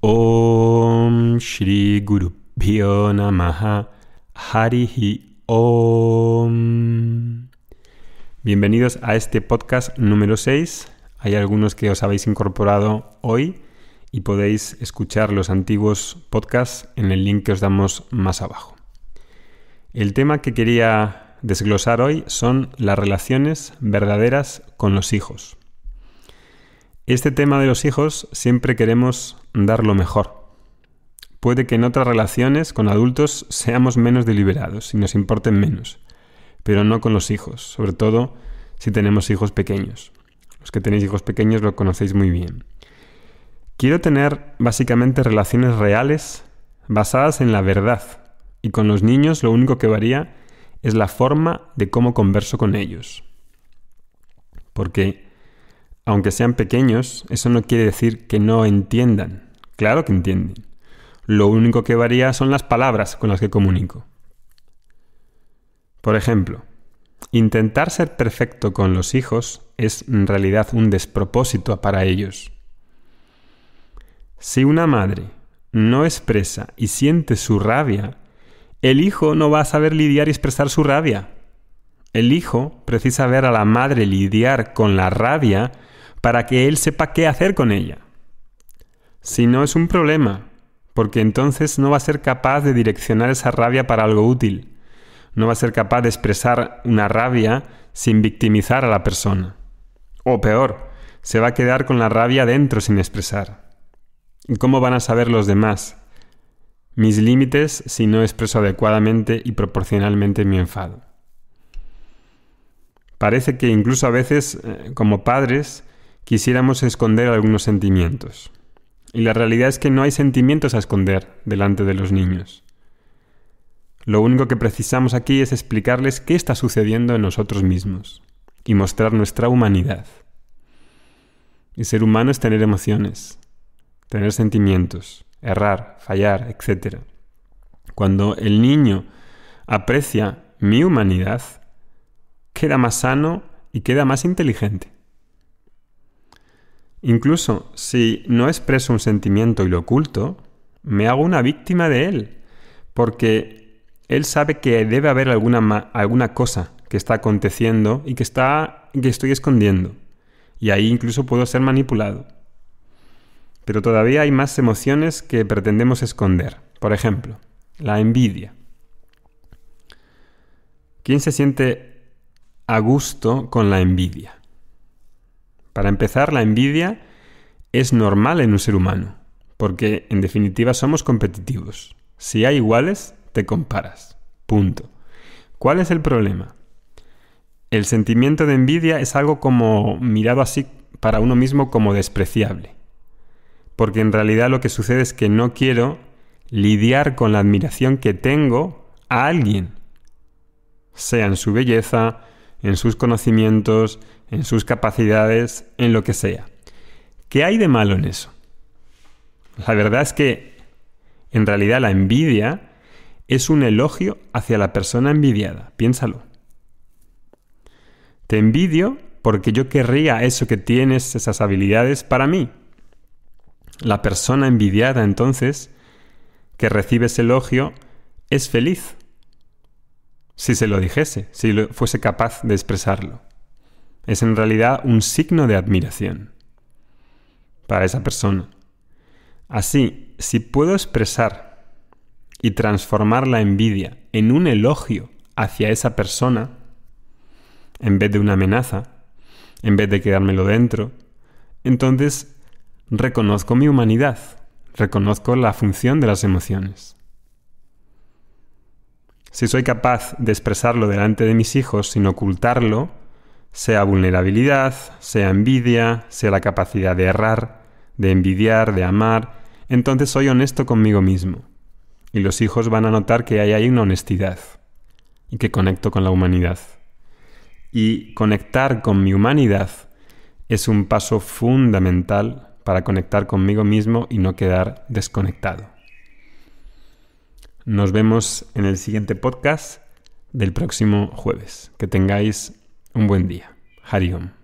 Om Shri Guru Om. Bienvenidos a este podcast número 6. Hay algunos que os habéis incorporado hoy y podéis escuchar los antiguos podcasts en el link que os damos más abajo. El tema que quería desglosar hoy son las relaciones verdaderas con los hijos. Este tema de los hijos siempre queremos dar lo mejor. Puede que en otras relaciones con adultos seamos menos deliberados y nos importen menos, pero no con los hijos, sobre todo si tenemos hijos pequeños. Los que tenéis hijos pequeños lo conocéis muy bien. Quiero tener básicamente relaciones reales basadas en la verdad y con los niños lo único que varía es la forma de cómo converso con ellos. Porque aunque sean pequeños, eso no quiere decir que no entiendan. Claro que entienden. Lo único que varía son las palabras con las que comunico. Por ejemplo, intentar ser perfecto con los hijos es en realidad un despropósito para ellos. Si una madre no expresa y siente su rabia, el hijo no va a saber lidiar y expresar su rabia. El hijo precisa ver a la madre lidiar con la rabia para que él sepa qué hacer con ella. Si no es un problema, porque entonces no va a ser capaz de direccionar esa rabia para algo útil. No va a ser capaz de expresar una rabia sin victimizar a la persona. O peor, se va a quedar con la rabia dentro sin expresar. ¿Y cómo van a saber los demás? Mis límites si no expreso adecuadamente y proporcionalmente mi enfado. Parece que incluso a veces, eh, como padres, quisiéramos esconder algunos sentimientos. Y la realidad es que no hay sentimientos a esconder delante de los niños. Lo único que precisamos aquí es explicarles qué está sucediendo en nosotros mismos y mostrar nuestra humanidad. El ser humano es tener emociones, tener sentimientos, errar, fallar, etc. Cuando el niño aprecia mi humanidad, queda más sano y queda más inteligente. Incluso si no expreso un sentimiento y lo oculto, me hago una víctima de él, porque él sabe que debe haber alguna, alguna cosa que está aconteciendo y que, está, que estoy escondiendo. Y ahí incluso puedo ser manipulado. Pero todavía hay más emociones que pretendemos esconder. Por ejemplo, la envidia. ¿Quién se siente a gusto con la envidia? Para empezar, la envidia es normal en un ser humano, porque en definitiva somos competitivos. Si hay iguales, te comparas. Punto. ¿Cuál es el problema? El sentimiento de envidia es algo como mirado así para uno mismo como despreciable. Porque en realidad lo que sucede es que no quiero lidiar con la admiración que tengo a alguien, sea en su belleza, en sus conocimientos, en sus capacidades, en lo que sea. ¿Qué hay de malo en eso? La verdad es que en realidad la envidia es un elogio hacia la persona envidiada, piénsalo. Te envidio porque yo querría eso que tienes, esas habilidades para mí. La persona envidiada entonces, que recibe ese elogio, es feliz si se lo dijese, si fuese capaz de expresarlo. Es en realidad un signo de admiración para esa persona. Así, si puedo expresar y transformar la envidia en un elogio hacia esa persona, en vez de una amenaza, en vez de quedármelo dentro, entonces reconozco mi humanidad, reconozco la función de las emociones. Si soy capaz de expresarlo delante de mis hijos sin ocultarlo, sea vulnerabilidad, sea envidia, sea la capacidad de errar, de envidiar, de amar, entonces soy honesto conmigo mismo. Y los hijos van a notar que hay ahí una honestidad y que conecto con la humanidad. Y conectar con mi humanidad es un paso fundamental para conectar conmigo mismo y no quedar desconectado. Nos vemos en el siguiente podcast del próximo jueves. Que tengáis un buen día. Hariom.